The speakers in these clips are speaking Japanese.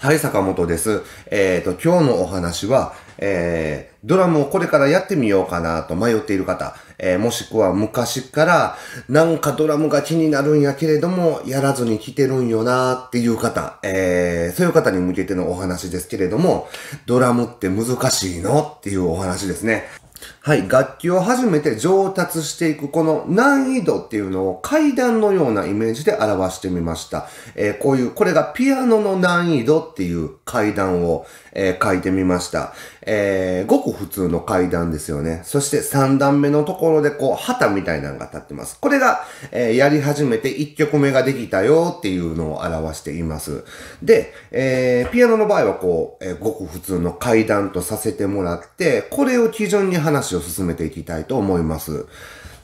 はい、坂本です。えっ、ー、と、今日のお話は、えー、ドラムをこれからやってみようかなと迷っている方、えー、もしくは昔から、なんかドラムが気になるんやけれども、やらずに来てるんよなっていう方、えー、そういう方に向けてのお話ですけれども、ドラムって難しいのっていうお話ですね。はい、楽器を初めて上達していくこの難易度っていうのを階段のようなイメージで表してみました。えー、こういう、これがピアノの難易度っていう階段を、えー、書いてみました。えー、ごく普通の階段ですよね。そして3段目のところでこう旗みたいなのが立ってます。これが、えやり始めて1曲目ができたよっていうのを表しています。で、えピアノの場合はこう、えごく普通の階段とさせてもらって、これを基準に始話を進めていきたいと思います。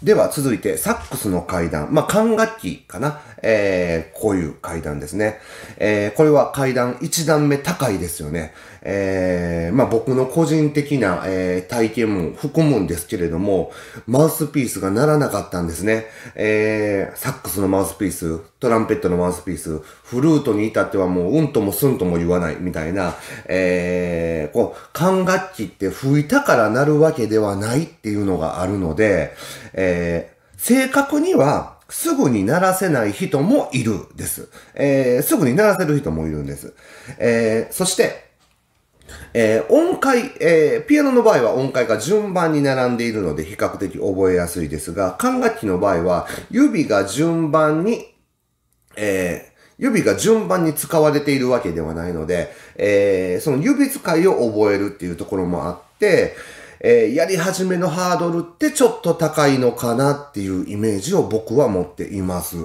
では続いて、サックスの階段。まあ、管楽器かな。えー、こういう階段ですね。えー、これは階段1段目高いですよね。えー、まあ、僕の個人的な、えー、体験も含むんですけれども、マウスピースが鳴らなかったんですね。えー、サックスのマウスピース、トランペットのワンスピース、フルートに至ってはもううんともすんとも言わないみたいな、えー、こう、管楽器って吹いたから鳴るわけではないっていうのがあるので、えー、正確にはすぐに鳴らせない人もいるです。えー、すぐに鳴らせる人もいるんです。えー、そして、えー、音階、えー、ピアノの場合は音階が順番に並んでいるので比較的覚えやすいですが、管楽器の場合は指が順番にえー、指が順番に使われているわけではないので、えー、その指使いを覚えるっていうところもあって、えー、やり始めのハードルってちょっと高いのかなっていうイメージを僕は持っています。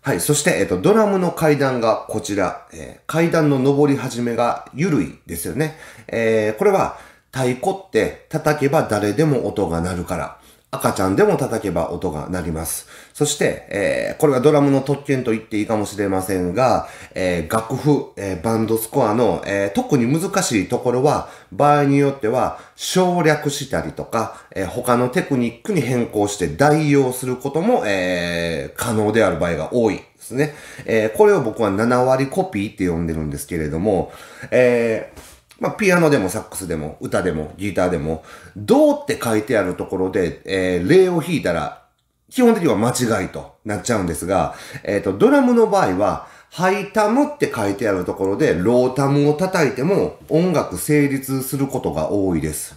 はい。そして、えっ、ー、と、ドラムの階段がこちら。えー、階段の上り始めが緩いですよね。えー、これは太鼓って叩けば誰でも音が鳴るから。赤ちゃんでも叩けば音が鳴ります。そして、えー、これがドラムの特権と言っていいかもしれませんが、えー、楽譜、えー、バンドスコアの、え特に難しいところは、場合によっては省略したりとか、え他のテクニックに変更して代用することも、え可能である場合が多いですね。えこれを僕は7割コピーって呼んでるんですけれども、えーまあ、ピアノでもサックスでも、歌でも、ギターでも、どうって書いてあるところで、えー、例を弾いたら、基本的には間違いとなっちゃうんですが、えっ、ー、と、ドラムの場合は、ハイタムって書いてあるところで、ロータムを叩いても音楽成立することが多いです。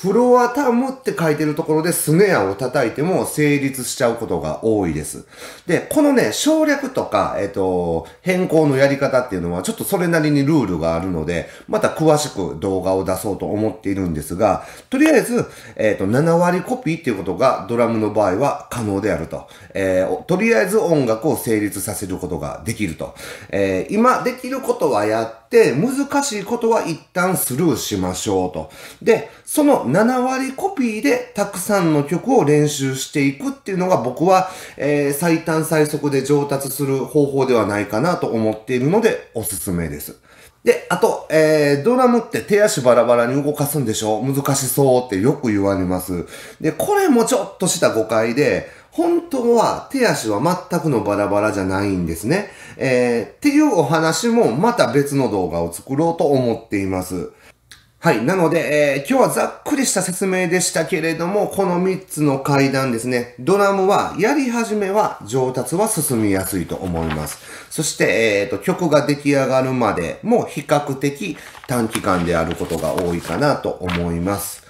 フロアタムって書いてるところでスネアを叩いても成立しちゃうことが多いです。で、このね、省略とか、えっ、ー、と、変更のやり方っていうのはちょっとそれなりにルールがあるので、また詳しく動画を出そうと思っているんですが、とりあえず、えっ、ー、と、7割コピーっていうことがドラムの場合は可能であると。えー、とりあえず音楽を成立させることができると。え今できることはやって、、難しいことは一旦スルーしましょうと。で、その7割コピーでたくさんの曲を練習していくっていうのが僕は、えー、最短最速で上達する方法ではないかなと思っているのでおすすめです。で、あと、えー、ドラムって手足バラバラに動かすんでしょ難しそうってよく言われます。で、これもちょっとした誤解で、本当は手足は全くのバラバラじゃないんですね。えー、っていうお話もまた別の動画を作ろうと思っています。はい。なので、えー、今日はざっくりした説明でしたけれども、この3つの階段ですね。ドラムは、やり始めは、上達は進みやすいと思います。そして、えっ、ー、と、曲が出来上がるまでも比較的短期間であることが多いかなと思います。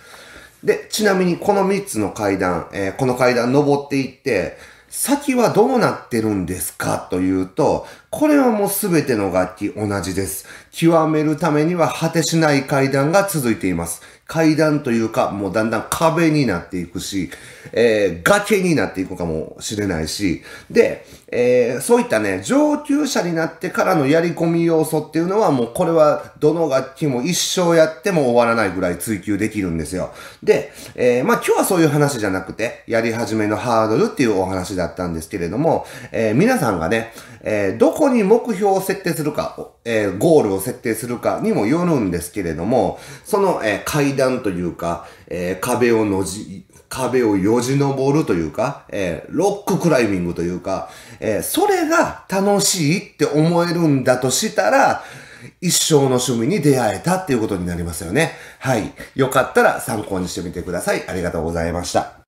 で、ちなみにこの3つの階段、えー、この階段登っていって、先はどうなってるんですかというと、これはもう全ての楽器同じです。極めるためには果てしない階段が続いています。階段というか、もうだんだん壁になっていくし、えー、崖になっていくかもしれないし、で、えー、そういったね、上級者になってからのやり込み要素っていうのはもうこれはどの楽器も一生やっても終わらないぐらい追求できるんですよ。で、えー、まあ今日はそういう話じゃなくて、やり始めのハードルっていうお話だったんですけれども、え皆さんがね、えー、どこに目標を設定するか、えー、ゴールを設定するかにもよるんですけれども、その、えー、階段というか、え壁をのじ、壁をよじ登るというか、えロッククライミングというか、えそれが楽しいって思えるんだとしたら、一生の趣味に出会えたっていうことになりますよね。はい。よかったら参考にしてみてください。ありがとうございました。